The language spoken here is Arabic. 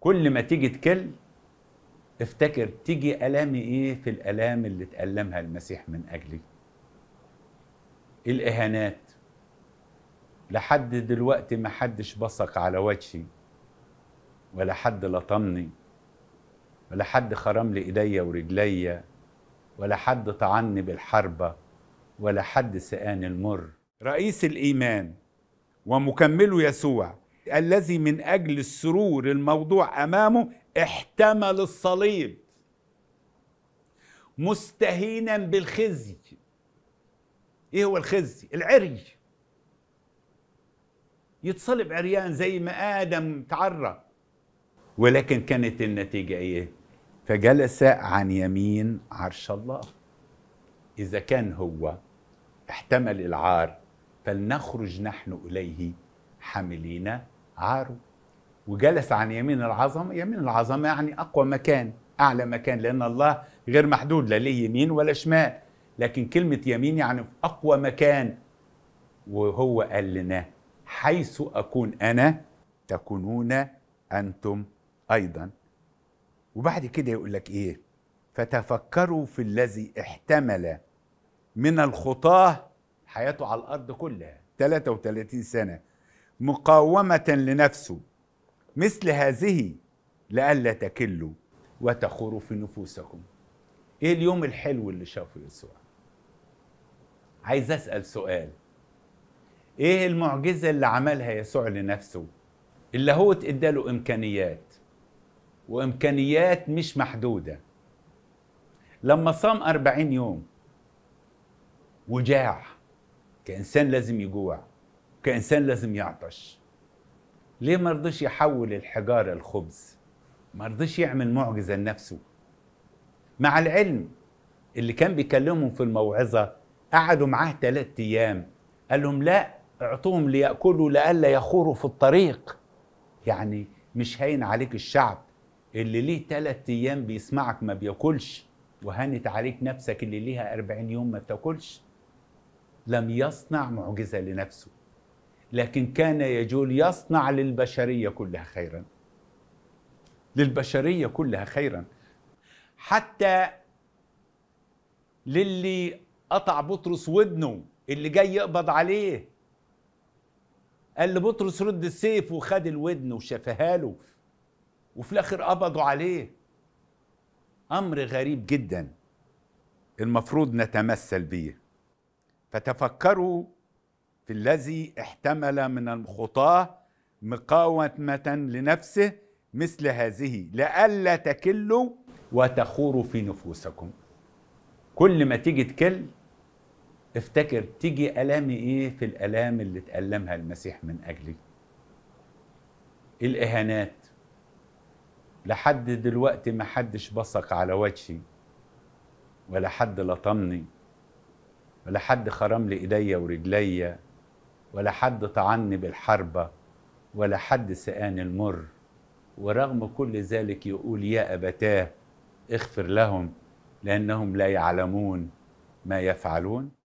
كل ما تيجي تكل افتكر تيجي الامي ايه في الالام اللي تالمها المسيح من اجلي الاهانات لحد دلوقتي ما حدش بصق على وجهي ولا حد لطمني ولا حد خرم لي ايديا ورجليا ولا حد طعني بالحربه ولا حد سقاني المر رئيس الايمان ومكمله يسوع الذي من أجل السرور الموضوع أمامه احتمل الصليب مستهينا بالخزي ايه هو الخزي العري يتصلب عريان زي ما ادم تعرى ولكن كانت النتيجه ايه فجلس عن يمين عرش الله اذا كان هو احتمل العار فلنخرج نحن اليه حاملين عاره وجلس عن يمين العظمة يمين العظمة يعني أقوى مكان أعلى مكان لأن الله غير محدود لا ليه يمين ولا شمال لكن كلمة يمين يعني في أقوى مكان وهو قال لنا حيث أكون أنا تكونون أنتم أيضا وبعد كده يقول لك إيه فتفكروا في الذي احتمل من الخطاه حياته على الارض كلها 33 سنه مقاومة لنفسه مثل هذه لئلا تكلوا وتخوروا في نفوسكم ايه اليوم الحلو اللي شافه يسوع عايز اسال سؤال ايه المعجزه اللي عملها يسوع لنفسه اللي هو اداله امكانيات وامكانيات مش محدوده لما صام أربعين يوم وجاع كإنسان لازم يجوع كإنسان لازم يعطش ليه ما رضيش يحول الحجارة لخبز ما رضيش يعمل معجزة لنفسه مع العلم اللي كان بيكلمهم في الموعظة قعدوا معاه ثلاثة أيام قال لهم لا اعطوهم ليأكلوا لئلا يخوروا في الطريق يعني مش هين عليك الشعب اللي ليه ثلاثة أيام بيسمعك ما بياكلش وهانت عليك نفسك اللي ليها أربعين يوم ما بتاكلش لم يصنع معجزة لنفسه لكن كان يجول يصنع للبشرية كلها خيرا للبشرية كلها خيرا حتى للي قطع بطرس ودنه اللي جاي يقبض عليه قال لبطرس رد السيف وخد الودن وشافها له وفي الاخر قبضوا عليه امر غريب جدا المفروض نتمثل بيه فتفكروا في الذي احتمل من الخطاة مقاومة لنفسه مثل هذه لئلا تكلوا وتخوروا في نفوسكم كل ما تيجي تكل افتكر تيجي ألامي إيه في الألام اللي تألمها المسيح من أجلي الإهانات لحد دلوقتي ما حدش بصق على وجهي ولا حد لطمني ولا حد خرم لي إيديا ورجليا ولا حد طعني بالحربة ولا حد سقاني المر ورغم كل ذلك يقول يا أبتاه اغفر لهم لأنهم لا يعلمون ما يفعلون